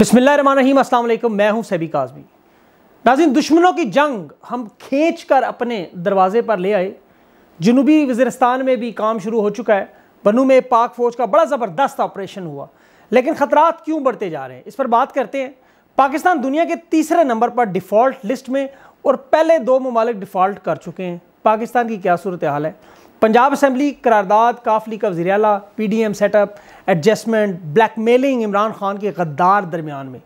अस्सलाम वालेकुम मैं हूं सैबी काजमी नाजिन दुश्मनों की जंग हम खींच कर अपने दरवाजे पर ले आए जनूबी वज़रस्तान में भी काम शुरू हो चुका है बनू में पाक फ़ौज का बड़ा ज़बरदस्त ऑपरेशन हुआ लेकिन ख़तरात क्यों बढ़ते जा रहे हैं इस पर बात करते हैं पाकिस्तान दुनिया के तीसरे नंबर पर डिफ़ॉल्ट लिस्ट में और पहले दो ममालिक डिफ़ॉल्ट कर चुके हैं पाकिस्तान की क्या सूरत हाल है पंजाब असम्बली करारदाद काफली का वजीरला P D M setup adjustment blackmailing Imran Khan के गद्दार दरमियान में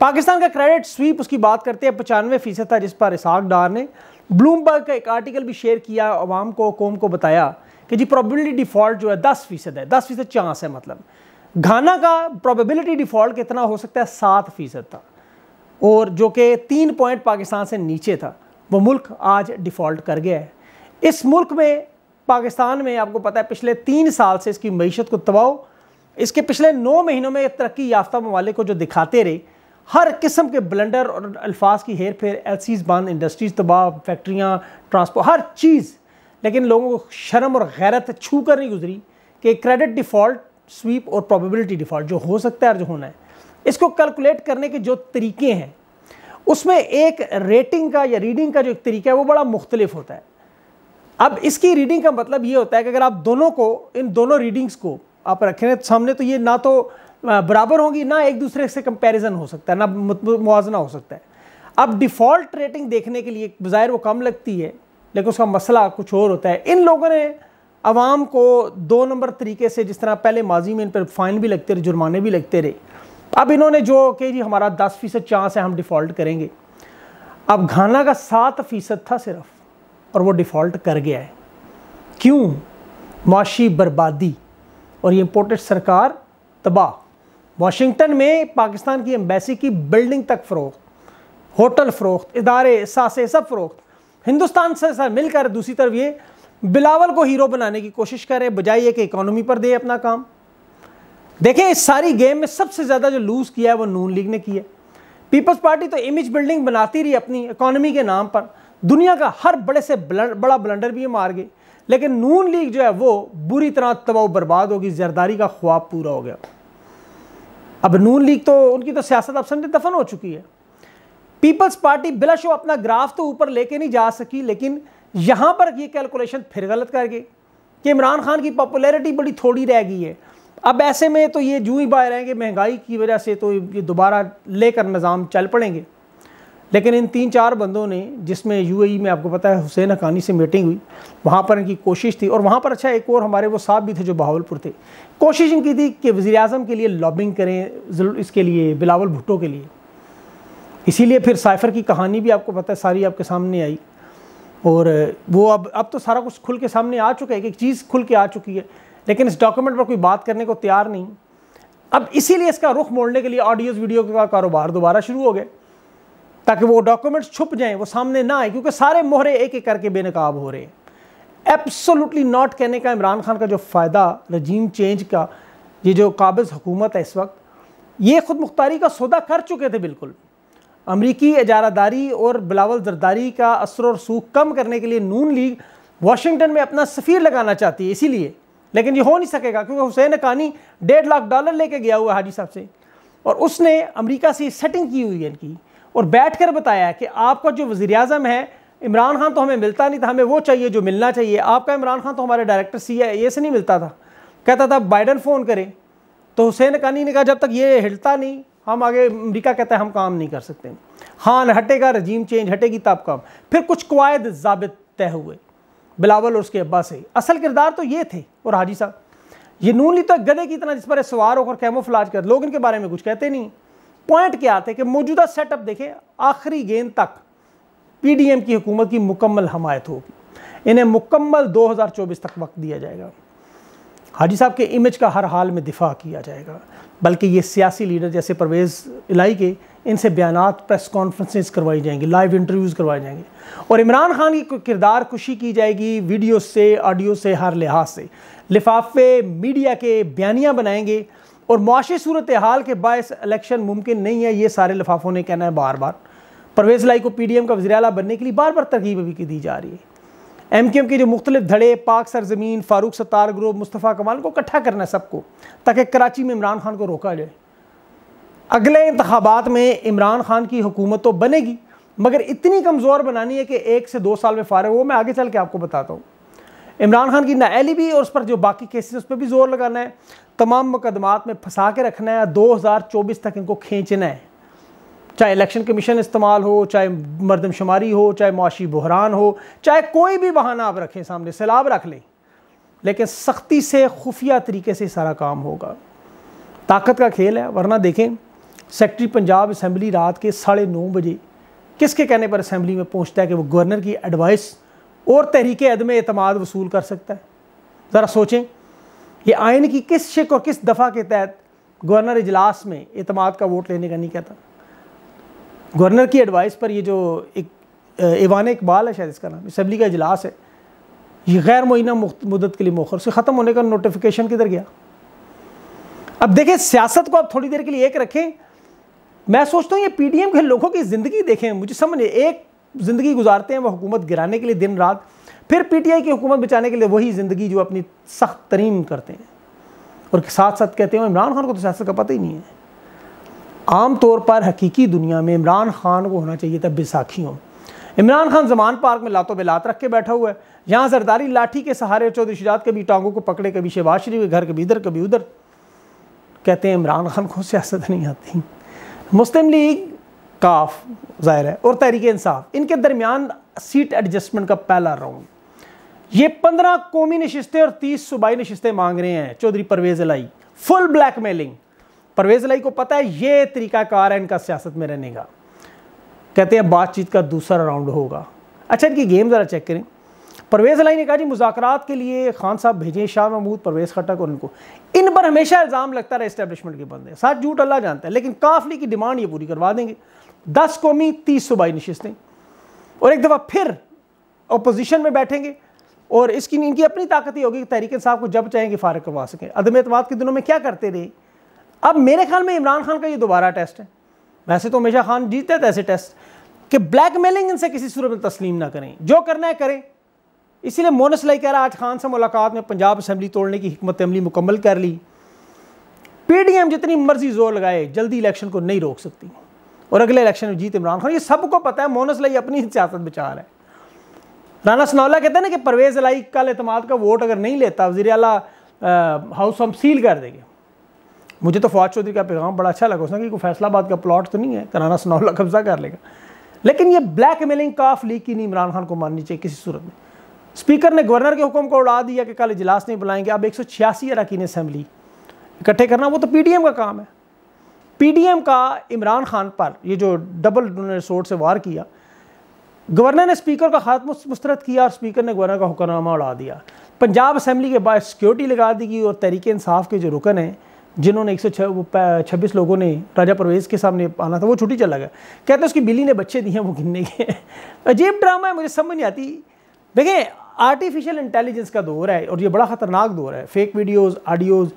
पाकिस्तान का क्रेडिट स्वीप उसकी बात करते हैं पचानवे फ़ीसद था जिस पर इसाक डार ने ब्लूमबर्ग का एक आर्टिकल भी शेयर किया आवाम को कौम को बताया कि जी प्रॉबिलिटी डिफ़ॉल्ट जो है दस फ़ीसद है दस फ़ीसद चांस है मतलब घाना का प्रॉबिलिटी डिफ़ॉल्ट कितना हो सकता है सात फ़ीसद था और जो कि तीन पॉइंट पाकिस्तान से नीचे था वो मुल्क आज डिफ़ॉल्ट कर गया है इस मुल्क में पाकिस्तान में आपको पता है पिछले तीन साल से इसकी मीशत को तबाह इसके पिछले नौ महीनों में तरक्की याफ्ता ममालिक को जो दिखाते रहे हर किस्म के ब्लेंडर और अल्फाज की हेर फेर एल बंद इंडस्ट्रीज तबाह फैक्ट्रियाँ ट्रांसपोर्ट हर चीज़ लेकिन लोगों को शर्म और गैरत छू कर नहीं गुजरी कि क्रेडिट डिफ़ॉल्ट स्वीप और प्रॉबिलिटी डिफ़ॉल्ट जो हो सकता है और जो होना है इसको कैलकुलेट करने के जो तरीके हैं उसमें एक रेटिंग का या रीडिंग का जो एक तरीका है वो बड़ा मुख्तलिफ होता है अब इसकी रीडिंग का मतलब ये होता है कि अगर आप दोनों को इन दोनों रीडिंग्स को आप रखें सामने तो ये ना तो बराबर होंगी ना एक दूसरे से कंपैरिजन हो सकता है ना मुआजना हो सकता है अब डिफ़ॉल्ट रेटिंग देखने के लिए बाहर वो कम लगती है लेकिन उसका मसला कुछ और होता है इन लोगों ने आवाम को दो नंबर तरीके से जिस तरह पहले माजी में इन पर फ़ाइन भी लगते रहे जुर्माने भी लगते रहे अब इन्होंने जो कि जी हमारा दस फ़ीसद चांस है हम डिफ़ॉल्ट करेंगे अब घाना का सात फ़ीसद था सिर्फ और वो डिफ़ॉल्ट कर गया है क्यों माशी बर्बादी और ये इम्पोर्टेड सरकार तबाह वाशिंगटन में पाकिस्तान की एम्बेसी की बिल्डिंग तक फ़रोख्त होटल फ़रोख्त इदारे सासे सब फ़रोख्त हिंदुस्तान से सर मिलकर दूसरी तरफ ये बिलावल को हीरो बनाने की कोशिश करें बजाय ये कि इकानमी पर दे अपना काम देखें इस सारी गेम में सबसे ज़्यादा जो लूज़ किया है वो नून लीग ने किया पीपल्स पार्टी तो इमेज बिल्डिंग बनाती रही अपनी इकोनॉमी के नाम पर दुनिया का हर बड़े से बड़ा ब्लंडर भी मार गए लेकिन नून लीग जो है वो बुरी तरह तबाह बर्बाद होगी जरदारी का ख्वाब पूरा हो गया अब नून लीग तो उनकी तो सियासत अफसर में दफन हो चुकी है पीपल्स पार्टी बिलाशो अपना ग्राफ तो ऊपर लेके नहीं जा सकी लेकिन यहाँ पर ये कैलकुलेशन फिर गलत कर गई कि इमरान खान की पॉपुलैरिटी बड़ी थोड़ी रह गई है अब ऐसे में तो ये जू ही बाहर रहेंगे महंगाई की वजह से तो ये दोबारा लेकर निज़ाम चल पड़ेंगे लेकिन इन तीन चार बंदों ने जिसमें यूएई e में आपको पता है हुसैन हकानी से मीटिंग हुई वहाँ पर इनकी कोशिश थी और वहाँ पर अच्छा एक और हमारे वो साहब भी थे जो बहावलपुर थे कोशिश इनकी थी कि वज़ी अजम के लिए लॉबिंग करें इसके लिए बिलावल भुट्टो के लिए इसीलिए फिर साइफर की कहानी भी आपको पता है सारी आपके सामने आई और वो अब अब तो सारा कुछ खुल के सामने आ चुका है कि एक चीज़ खुल के आ चुकी है लेकिन इस डॉक्यूमेंट पर कोई बात करने को तैयार नहीं अब इसीलिए इसका रुख मोड़ने के लिए ऑडियोज़ वीडियो का कारोबार दोबारा शुरू हो गया ताकि वो डॉक्यूमेंट्स छुप जाएं वो सामने ना आए क्योंकि सारे मोहरे एक एक करके बेनकाब हो रहे हैं एब्सोलूटली नॉट कहने का इमरान खान का जो फ़ायदा रजीम चेंज का ये जो काबिज़ हुकूमत है इस वक्त ये खुद मुख्तारी का सौदा कर चुके थे बिल्कुल अमरीकी इजारादारी और बिलावल जरदारी का असर और सूख कम करने के लिए नून लीग वाशिंगटन में अपना सफ़ीर लगाना चाहती है इसीलिए लेकिन ये हो नहीं सकेगा क्योंकि हुसैन कानी डेढ़ लाख डॉलर लेके गया हुआ हाजी साहब से और उसने अमेरिका से सेटिंग की हुई है इनकी और बैठ कर बताया कि आपका जो वज़ी अजम है इमरान खान तो हमें मिलता नहीं था हमें वो चाहिए जो मिलना चाहिए आपका इमरान खान तो हमारे डायरेक्टर सी ए से नहीं मिलता था कहता था बाइडन फ़ोन करें तो हुसैन कानी ने कहा जब तक ये हिलता नहीं हम आगे अमरीका कहता है हम काम नहीं कर सकते हाँ हटेगा रजीम चेंज हटेगी तब काम फिर कुछ कवायद जबित तय हुए बिलावल और उसके अब्बा से असल किरदार तो ये थे और हाजी साहब ये नून ली तो गधे की तरह जिस पर सवार होकर कैमोफ्लाज कर लोग इनके बारे में कुछ कहते नहीं पॉइंट क्या आते हैं कि मौजूदा सेटअप देखें आखिरी गेंद तक पीडीएम की हुकूमत की मुकम्मल हमायत होगी इन्हें मुकम्मल 2024 तक वक्त दिया जाएगा हाजी साहब के इमेज का हर हाल में दिफा किया जाएगा बल्कि ये सियासी लीडर जैसे परवेज़ इलाई के इनसे बयान प्रेस कॉन्फ्रेंसेस करवाई जाएंगी लाइव इंटरव्यूज़ करवाए जाएंगे और इमरान खान की किरदार कुशी की जाएगी वीडियो से ऑडियो से हर लिहाज से लिफाफे मीडिया के बयानियाँ बनाएंगे और मुआशी सूरत हाल के बायस इलेक्शन मुमकिन नहीं है ये सारे लफाफों ने कहना है बार बार परवेज लाई को पी डी एम का वजी अला बनने के लिए बार बार तरकीब भी दी जा रही है एम के एम के जो मुख्तलि धड़े पाक सरजमीन फ़ारूक सत्तार ग्रुप मुस्तफ़ा कमाल को इकट्ठा करना है सबको ताकि कराची में इमरान खान को रोका जाए अगले इंतबात में इमरान खान की हुकूमत तो बनेगी मगर इतनी कमज़ोर बनानी है कि एक से दो साल में फ़ारग हो मैं आगे चल के आपको बताता हूँ इमरान खान की नाअली भी और उस पर जो बाकी केसेस उस पर भी जोर लगाना है तमाम मुकदमात में फंसा के रखना है 2024 तक इनको खींचना है चाहे इलेक्शन कमीशन इस्तेमाल हो चाहे मरदमशुमारी हो चाहे मुआशी बहरान हो चाहे कोई भी बहाना आप रखें सामने सैलाब रख लें लेकिन सख्ती से खुफिया तरीके से सारा काम होगा ताकत का खेल है वरना देखें सेक्रेटरी पंजाब असम्बली रात के साढ़े नौ बजे किसके कहने पर असम्बली में पहुँचता है कि वो गवर्नर की एडवाइस और तहरीक अदम अतमाद वसूल कर सकता है ज़रा सोचें ये आयन की किस शिक और किस दफ़ा के तहत गवर्नर इजलास में अतमाद का वोट लेने का नहीं कहता गवर्नर की एडवाइस पर ये जो एक ईवान इकबाल है शायद इसका नाम इसम्बली का अजलास है ये गैर मुइना मुदत के लिए मोखर से ख़त्म होने का नोटिफिकेशन किधर गया अब देखें सियासत को आप थोड़ी देर के लिए एक रखें मैं सोचता हूँ ये पीडीएम के लोगों की ज़िंदगी देखें मुझे समझ एक ज़िंदगी गुजारते हैं वह हुकूमत गिराने के लिए दिन रात फिर पीटीआई की हुकूमत बचाने के लिए वही ज़िंदगी जो अपनी सख्त तरीन करते हैं और साथ साथ कहते हैं इमरान खान को तो सियासत का पता ही नहीं है आम तौर पर हकीकी दुनिया में इमरान खान को होना चाहिए था बैसाखियों इमरान खान जमान पार्क में लातों बिलात रख के बैठा हुआ है यहाँ सरदारी लाठी के सहारे चौधरी शिजात कभी टांगों को पकड़े कभी शहबाज शरीफ के घर कभी इधर कभी उधर कहते हैं इमरान खान को सियासत नहीं आती मुस्लिम लीग काफ ज़ाहिर है और तहरीक इंसाफ इनके दरमियान सीट एडजस्टमेंट का पहला राउंड ये पंद्रह कौमी नशस्तें और तीस सूबाई नशस्तें मांग रहे हैं Chaudhry Pervez Elahi full blackmailing Pervez Elahi को पता है ये तरीकाकार है इनका सियासत में रहने का कहते हैं बातचीत का दूसरा राउंड होगा अच्छा इनकी गेम ज़रा चेक करें परवेज़ अलाई ने कहा जी मुजाकर के लिए खान साहब भेजें शाह महमूद परवेज़ खटक और उनको इन पर हमेशा इल्ज़ाम लगता रहा इस्टेबलिशमेंट के बंदे साथ झूठ अल्लाह जानता है लेकिन काफली की डिमांड ये पूरी करवा देंगे दस कौमी तीस सूबाई नशस्तें और एक दफ़ा फिर अपोजिशन में बैठेंगे और इसकी इनकी अपनी ताकत ही होगी कि तहरीक साहब को जब चाहेंगे फारग करवा सकें अदम अतमाद के दिनों में क्या करते रहे अब मेरे ख्याल में इमरान खान का ये दोबारा टेस्ट है वैसे तो हमेशा खान जीतते थे तो ऐसे टेस्ट कि ब्लैक मेलिंग इनसे किसी सूरत में तस्लीम ना करें जो करना है करें इसीलिए मोनस लाई कह रहा आज खान से मुलाकात में पंजाब असम्बली तोड़ने की हमत अमली मुकम्मल कर ली एम जितनी मर्जी जोर लगाए जल्दी इलेक्शन को नहीं रोक सकती और अगले इलेक्शन में जीत इमरान खान ये सबको पता है मोनस लाई अपनी सियासत बेचार है राना सनौला कहते हैं ना कि परवेज लाई कल अतमाद का वोट अगर नहीं लेता वजी अला हाउस हम सील कर देंगे मुझे तो फवाद चौधरी का पैगाम बड़ा अच्छा लगा उसने कि कोई फैसलाबाद का प्लॉट तो नहीं है तो राना सनौला कब्जा कर लेगा लेकिन ये ब्लैक मेलिंग काफ लीक ही नहीं इमरान खान को माननी चाहिए किसी सूरत में स्पीकर ने गवर्नर के हुक्म को उड़ा दिया कि कल इजलास नहीं बुलाएंगे अब एक सौ छियासी अरकान असम्बली इकट्ठे करना वो तो पी एम का काम है पी एम का इमरान खान पर ये जो डबल सोर्ट से वार किया गवर्नर ने स्पीकर का हाथ मुस्तरद किया और स्पीकर ने गवर्नर का हुक्मनामा उड़ा दिया पंजाब असम्बली के बाद सिक्योरिटी लगा दी गई और तहरीक इंसाफ के जो रुकन हैं जिन्होंने एक सौ छब्बीस लोगों ने राजा परवेज़ के सामने आना था वो छुट्टी चला गया कहते हैं उसकी बिल्ली ने बच्चे दिए हैं वो गिनने के अजीब ड्रामा है मुझे समझ नहीं आती देखें आर्टिफिशियल इंटेलिजेंस का दौर है और ये बड़ा ख़तरनाक दौर है फेक वीडियोस ऑडियोज़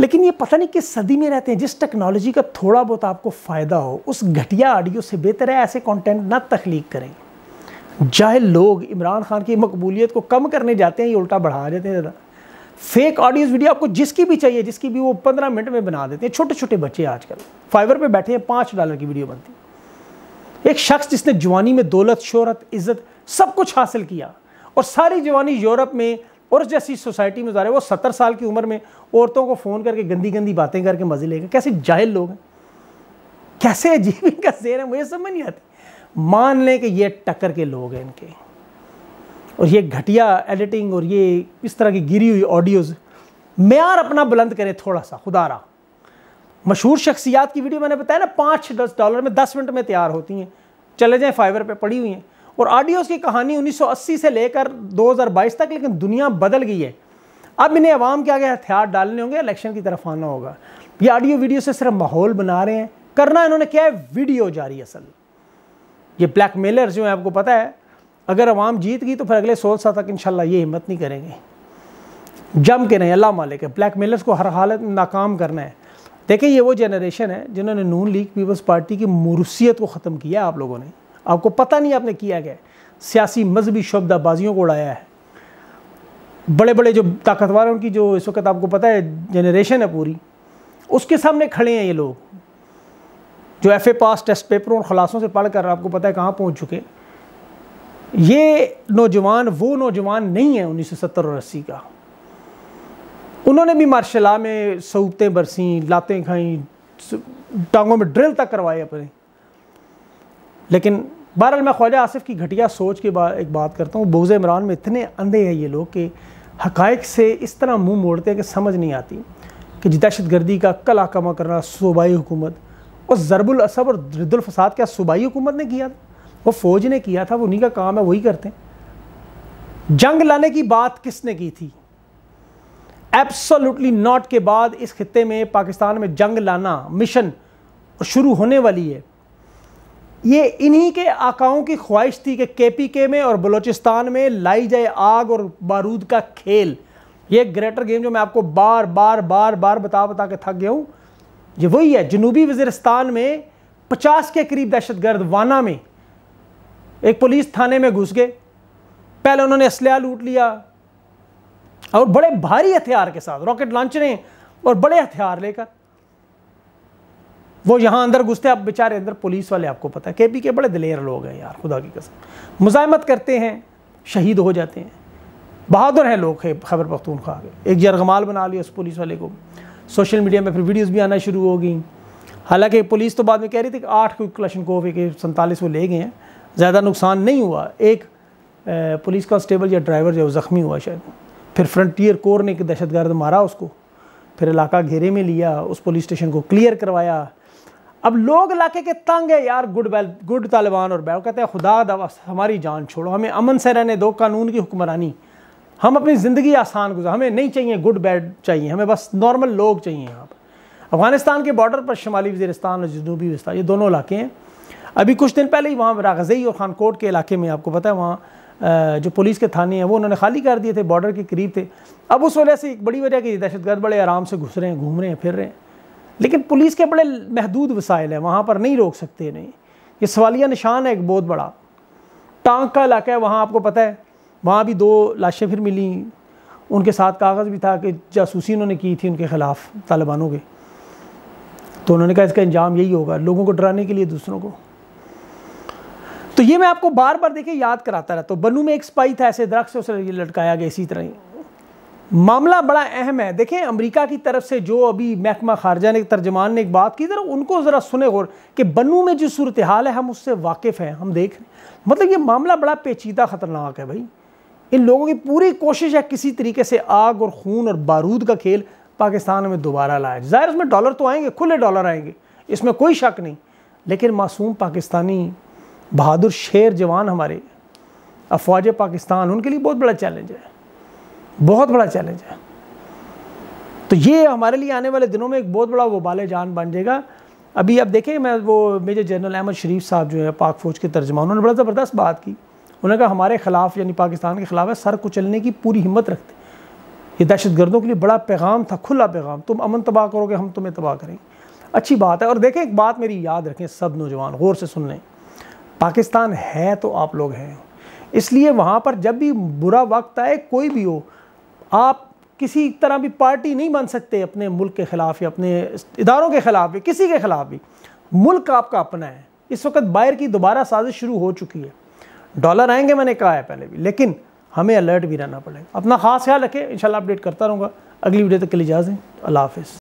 लेकिन ये पता नहीं किस सदी में रहते हैं जिस टेक्नोलॉजी का थोड़ा बहुत आपको फ़ायदा हो उस घटिया ऑडियो से बेहतर है ऐसे कंटेंट ना तख्लीक करें चाहे लोग इमरान खान की मकबूलियत को कम करने जाते हैं ये उल्टा बढ़ा देते हैं ज़्यादा फेक ऑडियोज वीडियो आपको जिसकी भी चाहिए जिसकी भी वो पंद्रह मिनट में बना देते हैं छोटे छोटे बच्चे आजकल फाइबर पे बैठे हैं पाँच डॉलर की वीडियो बनती एक शख्स जिसने जवानी में दौलत शोहरत इज़्ज़त सब कुछ हासिल किया और सारी जवानी यूरोप में और जैसी सोसाइटी में जा रहे वो सत्तर साल की उम्र में औरतों को फ़ोन करके गंदी गंदी बातें करके मज़े लेकर कैसे जाहिल लोग हैं कैसे अजीब इनका जेर है मुझे समझ नहीं आती मान लें कि ये टक्कर के लोग हैं इनके और ये घटिया एडिटिंग और ये इस तरह की गिरी हुई ऑडियोज़ मैार अपना बुलंद करें थोड़ा सा खुदारा मशहूर शख्सियात की वीडियो मैंने बताया ना पाँच दस डॉलर में दस मिनट में तैयार होती हैं चले जाएँ फाइबर पर पड़ी हुई हैं और आडियोस की कहानी 1980 से लेकर 2022 तक लेकिन दुनिया बदल गई है अब इन्हें आवाम के आगे हथियार डालने होंगे इलेक्शन की तरफ आना होगा ये ऑडियो वीडियो से सिर्फ माहौल बना रहे हैं करना इन्होंने क्या है वीडियो जारी असल ये ब्लैक मेलर जो है आपको पता है अगर आवाम जीत गई तो फिर अगले सोलह साल तक इनशाला ये हिम्मत नहीं करेंगे जम के नहीं अल्लाह मालिक है ब्लैक मेलर्स को हर हालत में नाकाम करना है देखिए ये वो जनरेशन है जिन्होंने नून लीग पीपल्स पार्टी की मुरूसीत को ख़त्म किया आप लोगों ने आपको पता नहीं आपने किया क्या सियासी मजहबी शब्दाबाजियों को उड़ाया है बड़े बड़े जो ताकतवर हैं उनकी जो इस वक्त आपको पता है जनरेशन है पूरी उसके सामने खड़े हैं ये लोग जो एफ ए पास टेस्ट पेपरों और खलासों से पढ़ कर आपको पता है कहाँ पहुँच चुके ये नौजवान वो नौजवान नहीं है उन्नीस सौ सत्तर और अस्सी का उन्होंने भी मार्शल आ में सऊबतें बरसीं लातें खाई टांगों में ड्रिल तक करवाए अपने लेकिन बहरहाल मैं ख्वाजा आसिफ की घटिया सोच की बा, एक बात करता हूँ बोज़ इमरान में इतने अंधे हैं ये लोग कि हकाइक से इस तरह मुंह मोड़ते हैं कि समझ नहीं आती कि दहशत गर्दी का कल आकामा करना सूबाई हुकूमत और ज़रबुल असब और रिदुलफसाद क्या सूबाई हुकूमत ने किया था वो फ़ौज ने किया था वो उन्हीं का काम है वही करते हैं जंग लाने की बात किसने की थी एब्सोल्युटली नॉट के बाद इस खत्े में पाकिस्तान में जंग लाना मिशन शुरू होने वाली है ये इन्हीं के आकाओं की ख्वाहिश थी कि के पी के में और बलूचिस्तान में लाई जाए आग और बारूद का खेल ये ग्रेटर गेम जो मैं आपको बार बार बार बार बता बता के थक गया हूँ ये वही है जनूबी वजरस्तान में पचास के करीब दहशत गर्द वाना में एक पुलिस थाने में घुस गए पहले उन्होंने असलहा लूट लिया और बड़े भारी हथियार के साथ रॉकेट लॉन्चरें और बड़े हथियार लेकर वो यहाँ अंदर घुसते आप बेचारे अंदर पुलिस वाले आपको पता है के पी के बड़े दिलेर लोग हैं यार खुदा की कसम मुजामत करते हैं शहीद हो जाते हैं बहादुर हैं लोग खबर पख्तूनख्वा के एक जरगमाल बना लिया उस पुलिस वाले को सोशल मीडिया में फिर वीडियोस भी आना शुरू हो गई हालांकि पुलिस तो बाद में कह रही थी कि आठ को क्लशन को एक सैंतालीस वो ले गए हैं ज़्यादा नुकसान नहीं हुआ एक पुलिस कॉन्स्टेबल या ड्राइवर जो ज़ख्मी हुआ शायद फिर फ्रंटियर कोर ने एक दहशत मारा उसको फिर इलाका घेरे में लिया उस पुलिस स्टेशन को क्लियर करवाया अब लोग इलाके के तंग है यार गुड बैल गुड तालिबान और बैल कहते हैं खुदा दवा हमारी जान छोड़ो हमें अमन से रहने दो कानून की हुक्मरानी हम अपनी ज़िंदगी आसान गुजार हमें नहीं चाहिए गुड बैड चाहिए हमें बस नॉर्मल लोग चाहिए यहाँ पर अफगानिस्तान के बॉर्डर पर शुमाली वजीरस्तान और जनूबी वस्तान ये दोनों इलाके हैं अभी कुछ दिन पहले ही वहाँ रागजई और खानकोट के इलाके में आपको पता है वहाँ जो पुलिस के थाने हैं वो उन्होंने खाली कर दिए थे बॉर्डर के करीब थे अब उस वजह से एक बड़ी वजह की दहशतगर्द बड़े आराम से घुस रहे हैं घूम रहे हैं फिर रहे हैं लेकिन पुलिस के बड़े महदूद वसाइल हैं वहाँ पर नहीं रोक सकते नहीं ये सवालिया निशान है एक बहुत बड़ा टांग का इलाका है वहाँ आपको पता है वहाँ भी दो लाशें फिर मिली उनके साथ कागज़ भी था कि जासूसी उन्होंने की थी उनके ख़िलाफ़ तालिबानों के तो उन्होंने कहा इसका इंजाम यही होगा लोगों को डराने के लिए दूसरों को तो ये मैं आपको बार बार देखिए याद कराता रहा तो बनू में एक स्पाई था ऐसे दरख्त से उसे लटकाया गया इसी तरह ही मामला बड़ा अहम है देखें अमेरिका की तरफ से जो अभी महकमा खारजा ने तर्जमान ने एक बात की ज़रा उनको ज़रा सुने गौर कि बनू में जो सूरत हाल है हम उससे वाकिफ़ हैं हम देख रहे मतलब ये मामला बड़ा पेचीदा ख़तरनाक है भाई इन लोगों की पूरी कोशिश है किसी तरीके से आग और खून और बारूद का खेल पाकिस्तान में दोबारा लाए ज़ाहिर उसमें डॉलर तो आएंगे खुले डॉलर आएंगे इसमें कोई शक नहीं लेकिन मासूम पाकिस्तानी बहादुर शेर जवान हमारे अफवाज पाकिस्तान उनके लिए बहुत बड़ा चैलेंज है बहुत बड़ा चैलेंज है तो ये हमारे लिए आने वाले दिनों में एक बहुत बड़ा वबाल जान बन जाएगा अभी आप देखें मैं वो मेजर जनरल अहमद शरीफ साहब जो है पाक फ़ौज के तर्जमान उन्होंने बड़ा ज़बरदस्त बात की उन्होंने कहा हमारे खिलाफ यानी पाकिस्तान के ख़िलाफ़ है सर कुचलने की पूरी हिम्मत रखते ये दहशत गर्दों के लिए बड़ा पैगाम था खुला पैगाम तुम अमन तबाह करोगे हम तुम्हें तबाह करेंगे अच्छी बात है और देखें एक बात मेरी याद रखें सब नौजवान गौर से सुन लें पाकिस्तान है तो आप लोग हैं इसलिए वहाँ पर जब भी बुरा वक्त आए कोई भी हो आप किसी तरह भी पार्टी नहीं बन सकते अपने मुल्क के ख़िलाफ़ या अपने इदारों के ख़िलाफ़ भी किसी के ख़िलाफ़ भी मुल्क आपका अपना है इस वक्त बाहर की दोबारा साजिश शुरू हो चुकी है डॉलर आएंगे मैंने कहा है पहले भी लेकिन हमें अलर्ट भी रहना पड़ेगा अपना खास ख्याल रखें इंशाल्लाह अपडेट करता रहूँगा अगली वीडियो तक के लिए इजाज़ें अल्लाह हाफिज़